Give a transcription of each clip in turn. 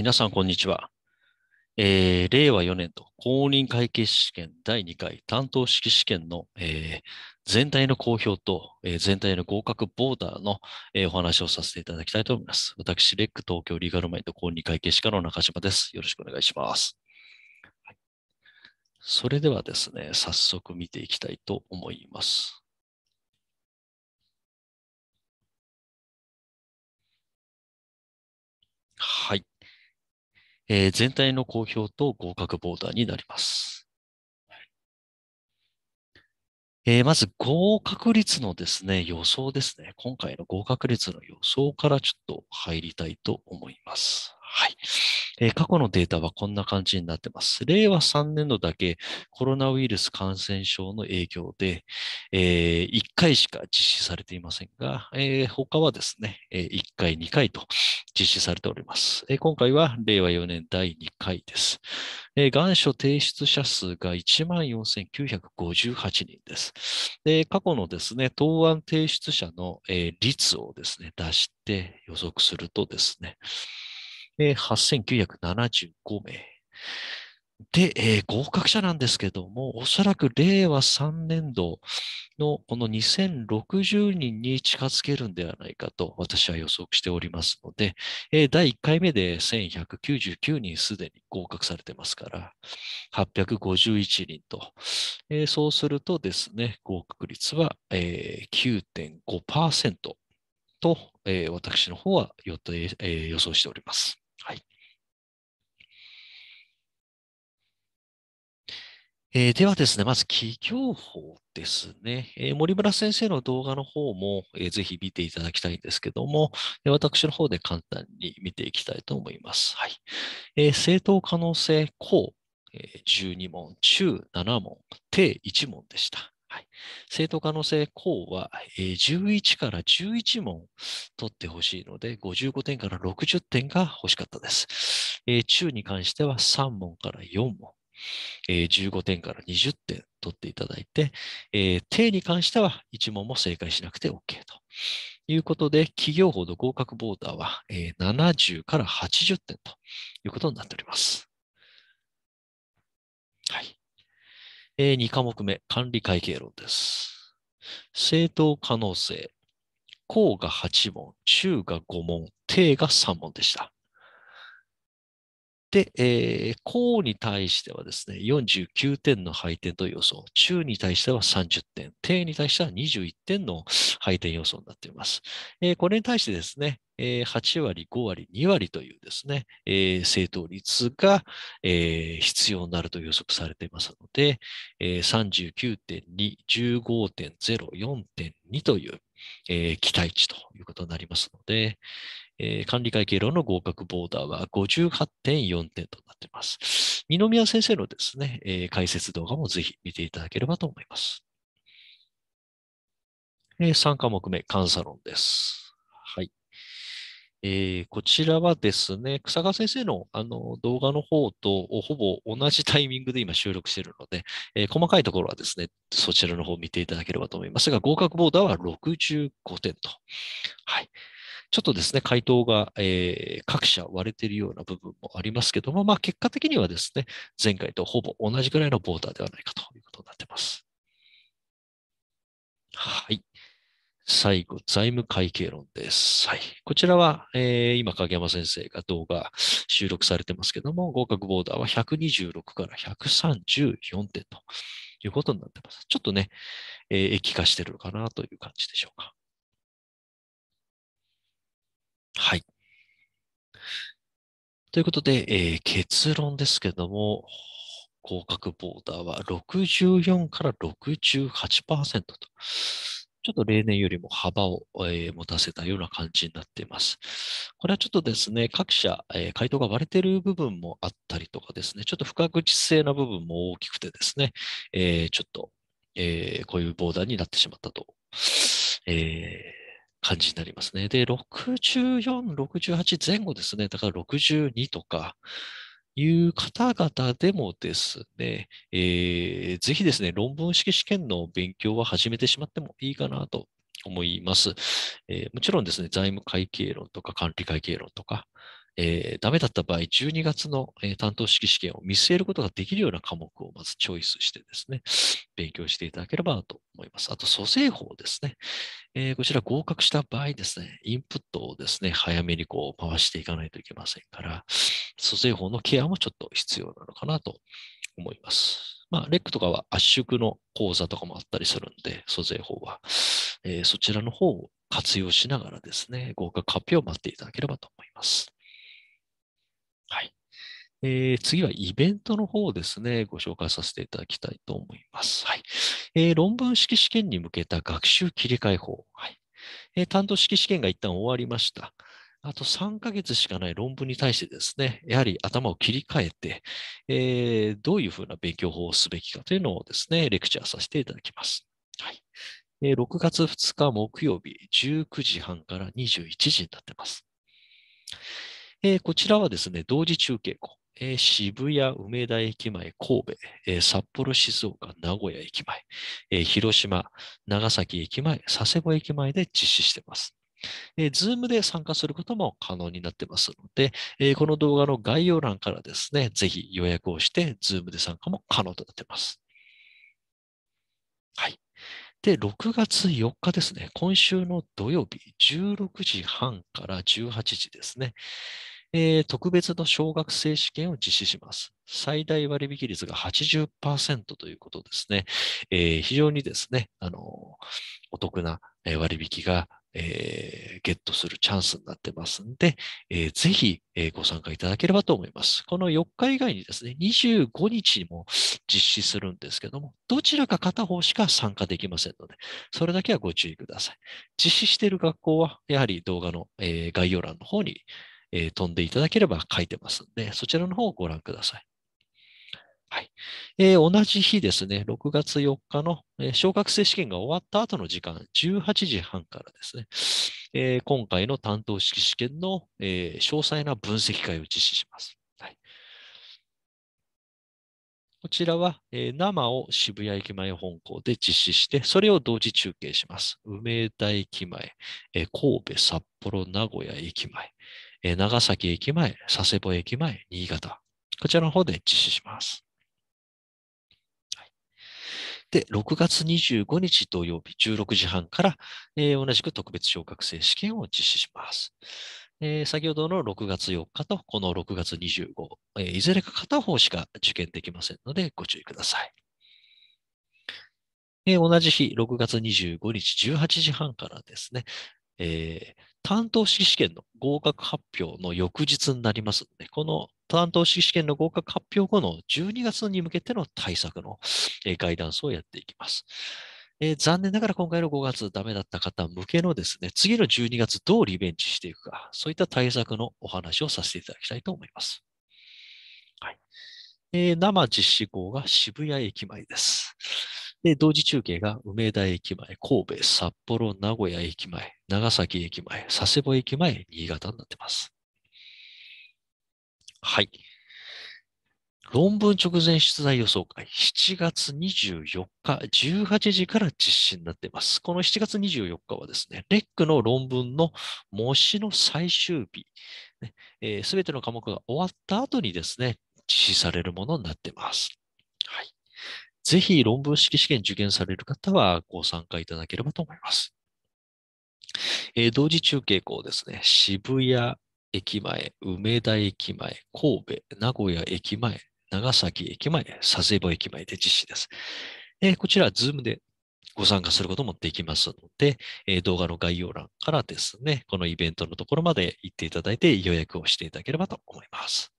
皆さん、こんにちは。えー、令和4年度公認会計試験第2回担当式試験の、えー、全体の公表と、えー、全体の合格ボーダーの、えー、お話をさせていただきたいと思います。私、レック東京リーガルマインド公認会計士課の中島です。よろしくお願いします。それではですね、早速見ていきたいと思います。はい。えー、全体の公表と合格ボーダーになります。えー、まず合格率のですね、予想ですね。今回の合格率の予想からちょっと入りたいと思います。はい、えー、過去のデータはこんな感じになってます。令和3年度だけコロナウイルス感染症の影響で、えー、1回しか実施されていませんが、えー、他はですね、え1回、2回と実施されております。え今回は令和4年第2回です。え願書提出者数が14,958人です。で過去のですね、答案提出者の、え率をですね、出して予測するとですね、えー、8975名。で、えー、合格者なんですけども、おそらく令和3年度のこの2060人に近づけるんではないかと私は予測しておりますので、えー、第1回目で1199人すでに合格されてますから、851人と、えー、そうするとですね、合格率は、えー、9.5%と、えー、私の方は予定、えー、予想しております。えー、ではですね、まず企業法ですね。えー、森村先生の動画の方も、えー、ぜひ見ていただきたいんですけども、え私の方で簡単に見ていきたいと思います。はい。え正当可能性項、え12問中7問、定1問でした。はい、正当可能性項は、えー、11から11問取ってほしいので、55点から60点が欲しかったです。えー、中に関しては3問から4問。え15点から20点取っていただいて、えー、定に関しては1問も正解しなくて OK ということで、企業法の合格ボーダーは、えー、70から80点ということになっております。はい。えー、2科目目、管理会計論です。正当可能性。項が8問、中が5問、定が3問でした。で、えー、に対してはですね、49点の配点と予想、中に対しては30点、低に対しては21点の配点予想になっています。えー、これに対してですね、えー、8割、5割、2割というですね、えー、正答率が、えー、必要になると予測されていますので、えー、39.2、15.0、4.2という、えー、期待値ということになりますので、えー、管理会計論の合格ボーダーは58.4点となっています。二宮先生のですね、えー、解説動画もぜひ見ていただければと思います。えー、3科目目、監査論です。はい。えー、こちらはですね、草川先生のあの動画の方とほぼ同じタイミングで今収録しているので、えー、細かいところはですね、そちらの方を見ていただければと思いますが、合格ボーダーは65点と。はい。ちょっとですね、回答が、えー、各社割れているような部分もありますけども、まあ、結果的にはですね、前回とほぼ同じぐらいのボーダーではないかということになっています。はい。最後、財務会計論です。はい。こちらは、えー、今、影山先生が動画収録されてますけども、合格ボーダーは126から134点ということになってます。ちょっとね、えー、液化してるのかなという感じでしょうか。はい。ということで、えー、結論ですけども、合格ボーダーは64から68%と、ちょっと例年よりも幅を、えー、持たせたような感じになっています。これはちょっとですね、各社、えー、回答が割れている部分もあったりとかですね、ちょっと不確実性な部分も大きくてですね、えー、ちょっと、えこういうボーダーになってしまったと。えー感じになりますね。で、64、68前後ですね。だから62とか、いう方々でもですね、えー、ぜひですね、論文式試験の勉強は始めてしまってもいいかなと思います。えー、もちろんですね、財務会計論とか管理会計論とか、えー、ダメだった場合、12月の、えー、担当式試験を見据えることができるような科目をまずチョイスしてですね、勉強していただければと思います。あと、租税法ですね、えー、こちら合格した場合ですね、インプットをですね、早めにこう回していかないといけませんから、租税法のケアもちょっと必要なのかなと思います。まあ、レックとかは圧縮の講座とかもあったりするんで、租税法は。えー、そちらの方を活用しながらですね、合格発表を待っていただければと思います。えー、次はイベントの方ですね、ご紹介させていただきたいと思います。はいえー、論文式試験に向けた学習切り替え法。はいえー、担当式試験が一旦終わりました。あと3ヶ月しかない論文に対してですね、やはり頭を切り替えて、えー、どういうふうな勉強法をすべきかというのをですね、レクチャーさせていただきます。はい、えー、6月2日木曜日、19時半から21時になってます。えー、こちらはですね、同時中継校。えー、渋谷、梅田駅前、神戸、えー、札幌、静岡、名古屋駅前、えー、広島、長崎駅前、佐世保駅前で実施しています。えー、Zoom で参加することも可能になってますので、えー、この動画の概要欄からですね、ぜひ予約をして、ズームで参加も可能となっています。はい。で、6月4日ですね、今週の土曜日、16時半から18時ですね。えー、特別の小学生試験を実施します。最大割引率が80%ということですね。えー、非常にですね、あのー、お得な割引が、えー、ゲットするチャンスになってますんで、えー、ぜひ、えご参加いただければと思います。この4日以外にですね、25日も実施するんですけども、どちらか片方しか参加できませんので、それだけはご注意ください。実施している学校は、やはり動画の、え概要欄の方にえー、飛んでいただければ書いてますので、そちらの方をご覧ください。はい。えー、同じ日ですね、6月4日の、えー、小学生試験が終わった後の時間、18時半からですね、えー、今回の担当式試験の、えー、詳細な分析会を実施します。はい、こちらは、えー、生を渋谷駅前本校で実施して、それを同時中継します。梅田駅前、えー、神戸、札幌、名古屋駅前、え長崎駅前、佐世保駅前、新潟、こちらの方で実施します。で、6月25日土曜日16時半から、えー、同じく特別小学生試験を実施します。えー、先ほどの6月4日とこの6月25、えー、いずれか片方しか受験できませんのでご注意ください。えー、同じ日、6月25日18時半からですね、えー、担当式試験の合格発表の翌日になりますので、この担当式試験の合格発表後の12月に向けての対策のガイダンスをやっていきます。えー、残念ながら今回の5月ダメだった方向けのですね、次の12月どうリベンジしていくか、そういった対策のお話をさせていただきたいと思います。はい。えー、生実施校が渋谷駅前です。で、同時中継が梅田駅前、神戸、札幌、名古屋駅前、長崎駅前、佐世保駅前、新潟になってます。はい。論文直前出題予想会、7月24日、18時から実施になっています。この7月24日はですね、レックの論文の模試の最終日、す、ね、べ、えー、ての科目が終わった後にですね、実施されるものになっています。ぜひ論文式試験受験される方はご参加いただければと思います。えー、同時中継校ですね、渋谷駅前、梅田駅前、神戸、名古屋駅前、長崎駅前、佐世保駅前で実施です。えー、こちら、ズームでご参加することもできますので、えー、動画の概要欄からですね、このイベントのところまで行っていただいて予約をしていただければと思います。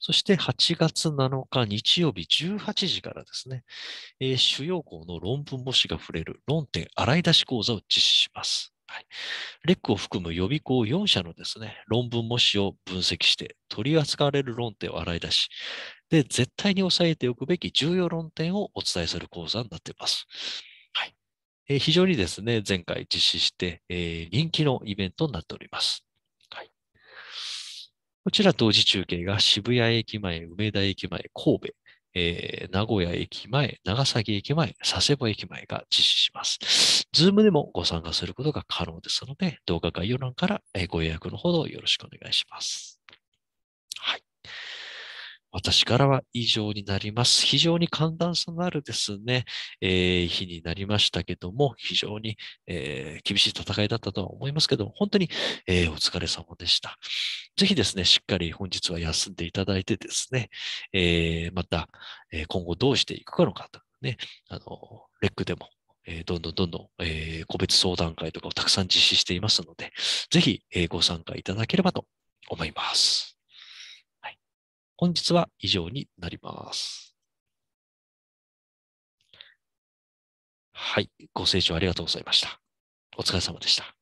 そして8月7日日曜日18時からですね、えー、主要校の論文模試が触れる論点洗い出し講座を実施します。はい、レックを含む予備校4社のですね、論文模試を分析して取り扱われる論点を洗い出し、で、絶対に押さえておくべき重要論点をお伝えする講座になっています。非常にですね、前回実施して、えー、人気のイベントになっております。こちら同時中継が渋谷駅前、梅田駅前、神戸、えー、名古屋駅前、長崎駅前、佐世保駅前が実施します。ズームでもご参加することが可能ですので、動画概要欄からご予約のほどよろしくお願いします。はい。私からは以上になります。非常に寒暖差のあるですね、えー、日になりましたけども、非常に、えー、厳しい戦いだったとは思いますけども、本当に、えー、お疲れ様でした。ぜひですね、しっかり本日は休んでいただいてですね、えまた、え今後どうしていくかのかとね、あの、レックでもえどんどんどんどん、えー、個別相談会とかをたくさん実施していますので、ぜひ、えご参加いただければと思います。本日は以上になります。はい。ご清聴ありがとうございました。お疲れ様でした。